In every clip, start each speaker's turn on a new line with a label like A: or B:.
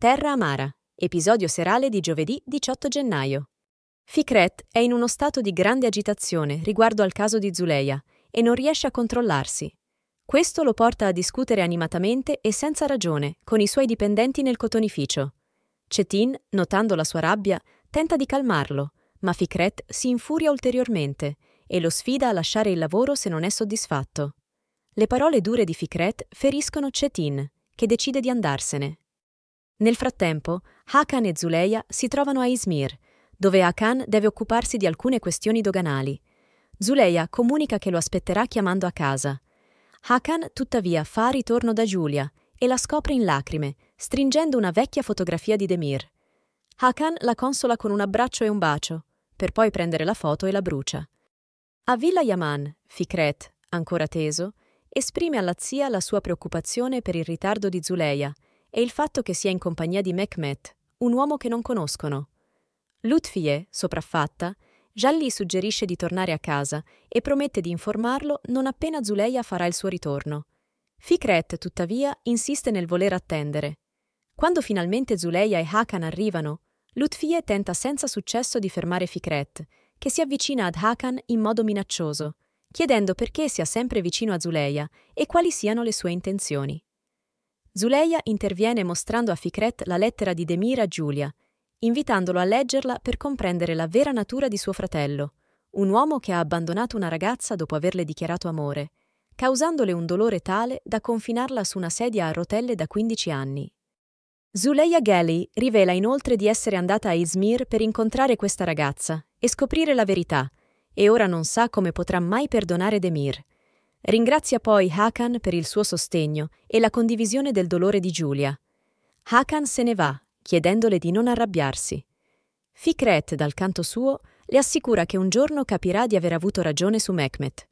A: Terra Amara, episodio serale di giovedì 18 gennaio. Fikret è in uno stato di grande agitazione riguardo al caso di Zuleia e non riesce a controllarsi. Questo lo porta a discutere animatamente e senza ragione con i suoi dipendenti nel cotonificio. Cetin, notando la sua rabbia, tenta di calmarlo, ma Fikret si infuria ulteriormente e lo sfida a lasciare il lavoro se non è soddisfatto. Le parole dure di Fikret feriscono Cetin, che decide di andarsene. Nel frattempo, Hakan e Zuleya si trovano a Izmir, dove Hakan deve occuparsi di alcune questioni doganali. Zuleya comunica che lo aspetterà chiamando a casa. Hakan, tuttavia, fa ritorno da Giulia e la scopre in lacrime, stringendo una vecchia fotografia di Demir. Hakan la consola con un abbraccio e un bacio, per poi prendere la foto e la brucia. A Villa Yaman, Fikret, ancora teso, esprime alla zia la sua preoccupazione per il ritardo di Zuleya e il fatto che sia in compagnia di Mehmet, un uomo che non conoscono. Lutfie, sopraffatta, Jean gli suggerisce di tornare a casa e promette di informarlo non appena Zuleia farà il suo ritorno. Fikret, tuttavia, insiste nel voler attendere. Quando finalmente Zuleia e Hakan arrivano, Lutfie tenta senza successo di fermare Fikret, che si avvicina ad Hakan in modo minaccioso, chiedendo perché sia sempre vicino a Zuleia e quali siano le sue intenzioni. Zuleia interviene mostrando a Fikret la lettera di Demir a Giulia, invitandolo a leggerla per comprendere la vera natura di suo fratello, un uomo che ha abbandonato una ragazza dopo averle dichiarato amore, causandole un dolore tale da confinarla su una sedia a rotelle da 15 anni. Zuleia Ghali rivela inoltre di essere andata a Izmir per incontrare questa ragazza e scoprire la verità, e ora non sa come potrà mai perdonare Demir – Ringrazia poi Hakan per il suo sostegno e la condivisione del dolore di Giulia. Hakan se ne va, chiedendole di non arrabbiarsi. Fikret, dal canto suo, le assicura che un giorno capirà di aver avuto ragione su Mehmet.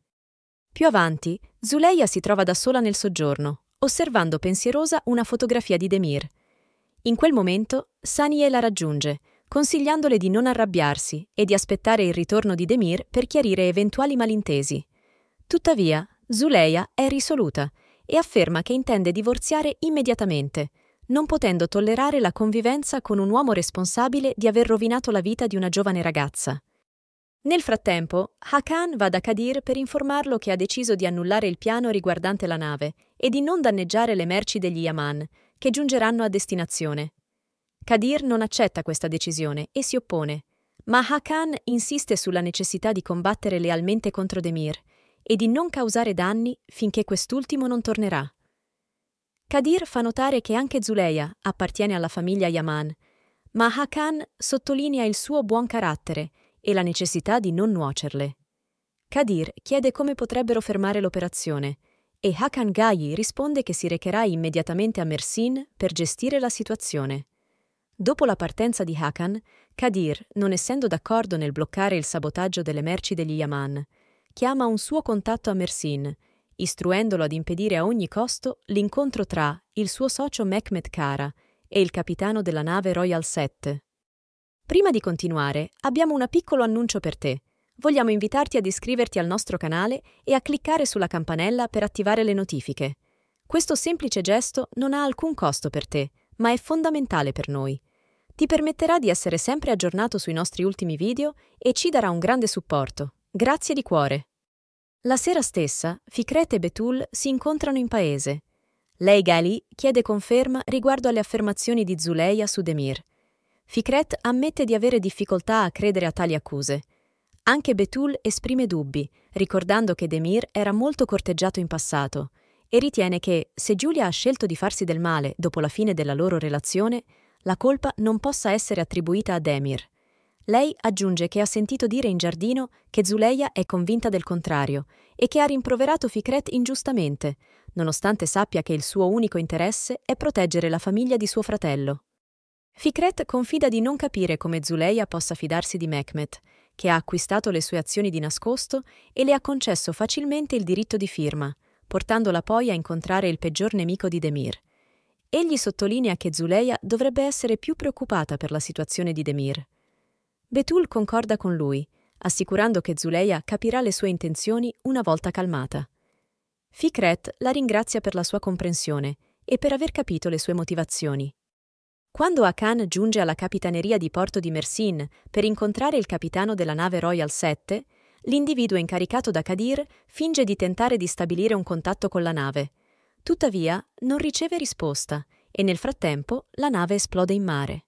A: Più avanti, Zuleia si trova da sola nel soggiorno, osservando pensierosa una fotografia di Demir. In quel momento, Sanie la raggiunge, consigliandole di non arrabbiarsi e di aspettare il ritorno di Demir per chiarire eventuali malintesi. Tuttavia, Zuleia è risoluta e afferma che intende divorziare immediatamente, non potendo tollerare la convivenza con un uomo responsabile di aver rovinato la vita di una giovane ragazza. Nel frattempo, Hakan va da Kadir per informarlo che ha deciso di annullare il piano riguardante la nave e di non danneggiare le merci degli Yaman, che giungeranno a destinazione. Kadir non accetta questa decisione e si oppone, ma Hakan insiste sulla necessità di combattere lealmente contro Demir e di non causare danni finché quest'ultimo non tornerà. Kadir fa notare che anche Zuleya appartiene alla famiglia Yaman, ma Hakan sottolinea il suo buon carattere e la necessità di non nuocerle. Kadir chiede come potrebbero fermare l'operazione e Hakan Gayi risponde che si recherà immediatamente a Mersin per gestire la situazione. Dopo la partenza di Hakan, Kadir, non essendo d'accordo nel bloccare il sabotaggio delle merci degli Yaman, chiama un suo contatto a Mersin, istruendolo ad impedire a ogni costo l'incontro tra il suo socio Mehmet Kara e il capitano della nave Royal 7. Prima di continuare, abbiamo un piccolo annuncio per te. Vogliamo invitarti ad iscriverti al nostro canale e a cliccare sulla campanella per attivare le notifiche. Questo semplice gesto non ha alcun costo per te, ma è fondamentale per noi. Ti permetterà di essere sempre aggiornato sui nostri ultimi video e ci darà un grande supporto. Grazie di cuore. La sera stessa, Ficret e Betul si incontrano in paese. Lei Gali chiede conferma riguardo alle affermazioni di Zuleia su Demir. Ficret ammette di avere difficoltà a credere a tali accuse. Anche Betul esprime dubbi, ricordando che Demir era molto corteggiato in passato e ritiene che, se Giulia ha scelto di farsi del male dopo la fine della loro relazione, la colpa non possa essere attribuita a Demir. Lei aggiunge che ha sentito dire in giardino che Zuleia è convinta del contrario e che ha rimproverato Fikret ingiustamente, nonostante sappia che il suo unico interesse è proteggere la famiglia di suo fratello. Fikret confida di non capire come Zuleia possa fidarsi di Mehmet, che ha acquistato le sue azioni di nascosto e le ha concesso facilmente il diritto di firma, portandola poi a incontrare il peggior nemico di Demir. Egli sottolinea che Zuleia dovrebbe essere più preoccupata per la situazione di Demir Betul concorda con lui, assicurando che Zuleia capirà le sue intenzioni una volta calmata. Fikret la ringrazia per la sua comprensione e per aver capito le sue motivazioni. Quando Akan giunge alla capitaneria di Porto di Mersin per incontrare il capitano della nave Royal 7, l'individuo incaricato da Kadir finge di tentare di stabilire un contatto con la nave. Tuttavia, non riceve risposta e nel frattempo la nave esplode in mare.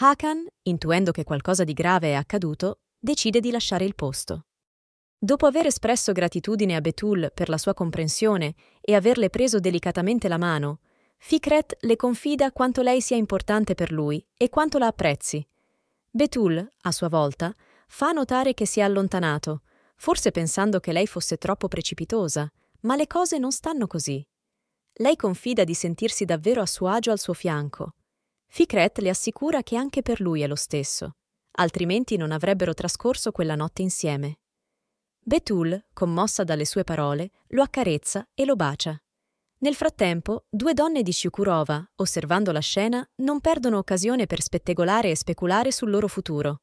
A: Hakan, intuendo che qualcosa di grave è accaduto, decide di lasciare il posto. Dopo aver espresso gratitudine a Betul per la sua comprensione e averle preso delicatamente la mano, Fikret le confida quanto lei sia importante per lui e quanto la apprezzi. Betul, a sua volta, fa notare che si è allontanato, forse pensando che lei fosse troppo precipitosa, ma le cose non stanno così. Lei confida di sentirsi davvero a suo agio al suo fianco Fikret le assicura che anche per lui è lo stesso, altrimenti non avrebbero trascorso quella notte insieme. Betul, commossa dalle sue parole, lo accarezza e lo bacia. Nel frattempo, due donne di Shukurova, osservando la scena, non perdono occasione per spettegolare e speculare sul loro futuro.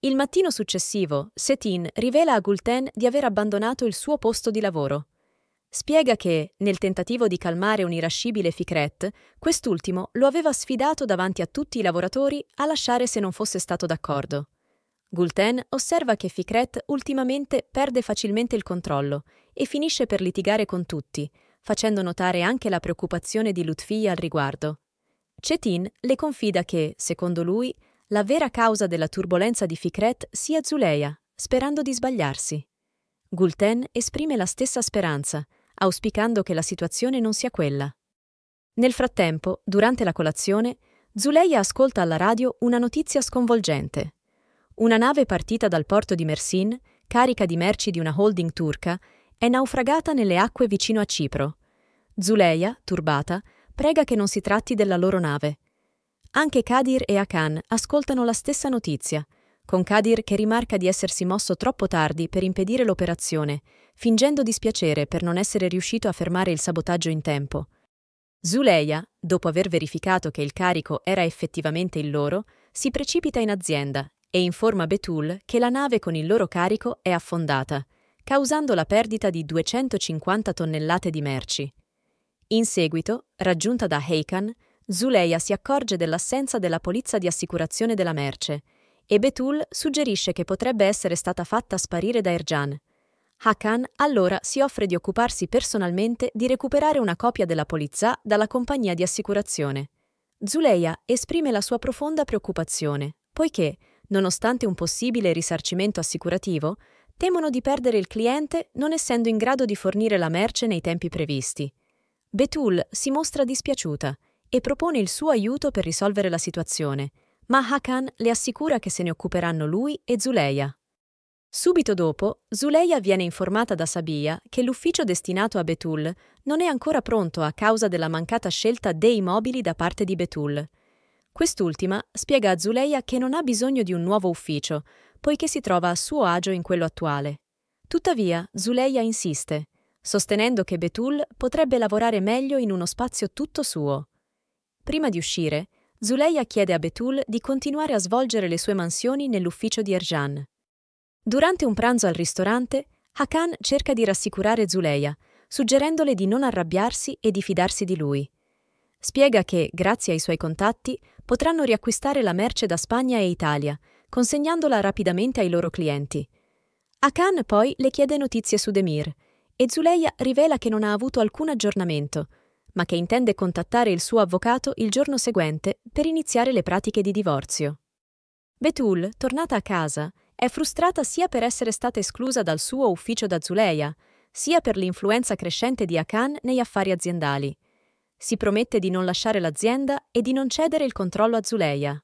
A: Il mattino successivo, Setin rivela a Gulten di aver abbandonato il suo posto di lavoro spiega che, nel tentativo di calmare un irascibile Ficret, quest'ultimo lo aveva sfidato davanti a tutti i lavoratori a lasciare se non fosse stato d'accordo. Gulten osserva che Ficret ultimamente perde facilmente il controllo e finisce per litigare con tutti, facendo notare anche la preoccupazione di Lutfi al riguardo. Cetin le confida che, secondo lui, la vera causa della turbolenza di Ficret sia Zuleia, sperando di sbagliarsi. Gulten esprime la stessa speranza, auspicando che la situazione non sia quella. Nel frattempo, durante la colazione, Zuleia ascolta alla radio una notizia sconvolgente. Una nave partita dal porto di Mersin, carica di merci di una holding turca, è naufragata nelle acque vicino a Cipro. Zuleia, turbata, prega che non si tratti della loro nave. Anche Kadir e Akan ascoltano la stessa notizia con Kadir che rimarca di essersi mosso troppo tardi per impedire l'operazione, fingendo dispiacere per non essere riuscito a fermare il sabotaggio in tempo. Zuleia, dopo aver verificato che il carico era effettivamente il loro, si precipita in azienda e informa Betul che la nave con il loro carico è affondata, causando la perdita di 250 tonnellate di merci. In seguito, raggiunta da Heikan, Zuleia si accorge dell'assenza della polizza di assicurazione della merce – e Betul suggerisce che potrebbe essere stata fatta sparire da Erjan. Hakan allora si offre di occuparsi personalmente di recuperare una copia della polizza dalla compagnia di assicurazione. Zuleia esprime la sua profonda preoccupazione, poiché, nonostante un possibile risarcimento assicurativo, temono di perdere il cliente non essendo in grado di fornire la merce nei tempi previsti. Betul si mostra dispiaciuta e propone il suo aiuto per risolvere la situazione, ma Hakan le assicura che se ne occuperanno lui e Zuleia. Subito dopo, Zuleia viene informata da Sabia che l'ufficio destinato a Betul non è ancora pronto a causa della mancata scelta dei mobili da parte di Betul. Quest'ultima spiega a Zuleia che non ha bisogno di un nuovo ufficio, poiché si trova a suo agio in quello attuale. Tuttavia, Zuleia insiste, sostenendo che Betul potrebbe lavorare meglio in uno spazio tutto suo. Prima di uscire, Zuleia chiede a Betul di continuare a svolgere le sue mansioni nell'ufficio di Erjan. Durante un pranzo al ristorante, Hakan cerca di rassicurare Zuleia, suggerendole di non arrabbiarsi e di fidarsi di lui. Spiega che, grazie ai suoi contatti, potranno riacquistare la merce da Spagna e Italia, consegnandola rapidamente ai loro clienti. Hakan poi le chiede notizie su Demir, e Zuleia rivela che non ha avuto alcun aggiornamento – ma che intende contattare il suo avvocato il giorno seguente per iniziare le pratiche di divorzio. Betul, tornata a casa, è frustrata sia per essere stata esclusa dal suo ufficio da Zuleia, sia per l'influenza crescente di Akan negli affari aziendali. Si promette di non lasciare l'azienda e di non cedere il controllo a Zuleia.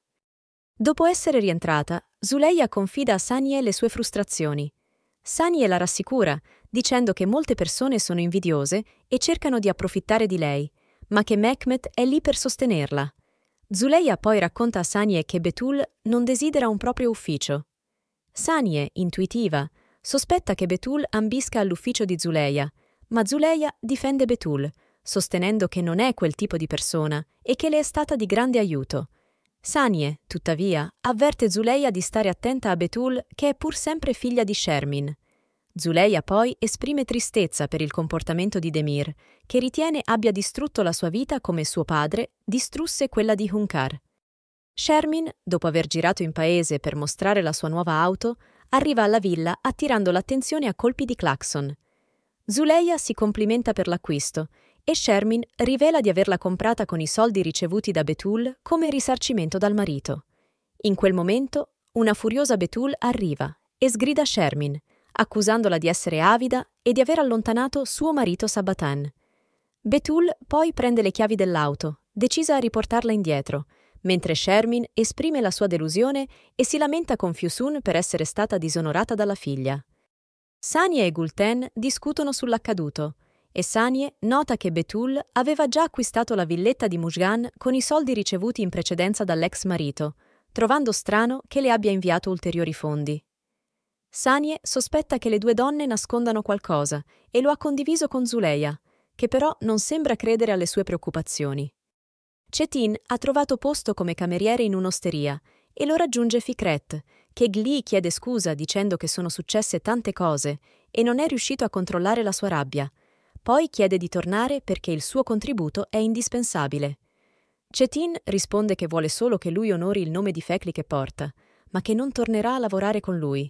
A: Dopo essere rientrata, Zuleia confida a Sanie le sue frustrazioni. Sanie la rassicura, dicendo che molte persone sono invidiose e cercano di approfittare di lei, ma che Mehmet è lì per sostenerla. Zuleia poi racconta a Sanie che Betul non desidera un proprio ufficio. Sanie, intuitiva, sospetta che Betul ambisca all'ufficio di Zuleia, ma Zuleia difende Betul, sostenendo che non è quel tipo di persona e che le è stata di grande aiuto. Sanie, tuttavia, avverte Zuleia di stare attenta a Betul, che è pur sempre figlia di Shermin. Zuleia poi esprime tristezza per il comportamento di Demir, che ritiene abbia distrutto la sua vita come suo padre distrusse quella di Hunkar. Shermin, dopo aver girato in paese per mostrare la sua nuova auto, arriva alla villa attirando l'attenzione a colpi di clacson. Zuleia si complimenta per l'acquisto e Shermin rivela di averla comprata con i soldi ricevuti da Betul come risarcimento dal marito. In quel momento, una furiosa Betul arriva e sgrida Shermin, accusandola di essere avida e di aver allontanato suo marito Sabatan. Betul poi prende le chiavi dell'auto, decisa a riportarla indietro, mentre Shermin esprime la sua delusione e si lamenta con Fiusun per essere stata disonorata dalla figlia. Sanie e Gulten discutono sull'accaduto e Sanie nota che Betul aveva già acquistato la villetta di Mujgan con i soldi ricevuti in precedenza dall'ex marito, trovando strano che le abbia inviato ulteriori fondi. Sanie sospetta che le due donne nascondano qualcosa e lo ha condiviso con Zuleia, che però non sembra credere alle sue preoccupazioni. Cetin ha trovato posto come cameriere in un'osteria e lo raggiunge Fikret, che Gli chiede scusa dicendo che sono successe tante cose e non è riuscito a controllare la sua rabbia. Poi chiede di tornare perché il suo contributo è indispensabile. Cetin risponde che vuole solo che lui onori il nome di Fekli che porta, ma che non tornerà a lavorare con lui.